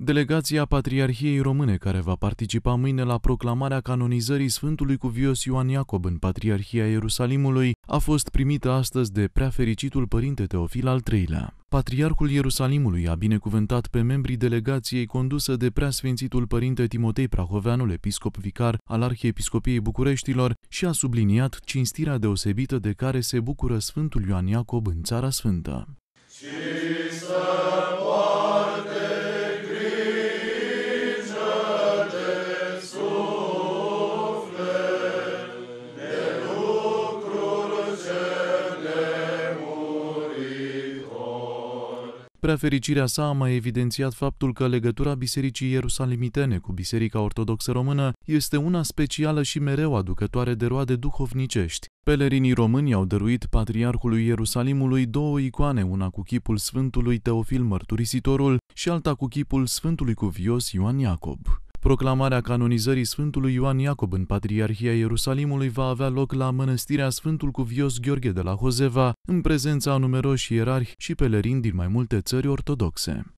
Delegația Patriarhiei Române care va participa mâine la proclamarea canonizării Sfântului Cuvios Ioan Iacob în Patriarhia Ierusalimului a fost primită astăzi de fericitul Părinte Teofil al III-lea. Patriarhul Ierusalimului a binecuvântat pe membrii delegației condusă de preasfințitul Părinte Timotei Prahoveanul, episcop vicar al Arhiepiscopiei Bucureștilor și a subliniat cinstirea deosebită de care se bucură Sfântul Ioan Iacob în Țara Sfântă. Spre fericirea sa a mai evidențiat faptul că legătura Bisericii Ierusalimitene cu Biserica Ortodoxă Română este una specială și mereu aducătoare de roade duhovnicești. Pelerinii români au dăruit Patriarhului Ierusalimului două icoane, una cu chipul Sfântului Teofil Mărturisitorul și alta cu chipul Sfântului Cuvios Ioan Iacob. Proclamarea canonizării Sfântului Ioan Iacob în Patriarhia Ierusalimului va avea loc la mănăstirea Sfântul Cuvios Gheorghe de la Hozeva, în prezența numeroși ierarhi și pelerini din mai multe țări ortodoxe.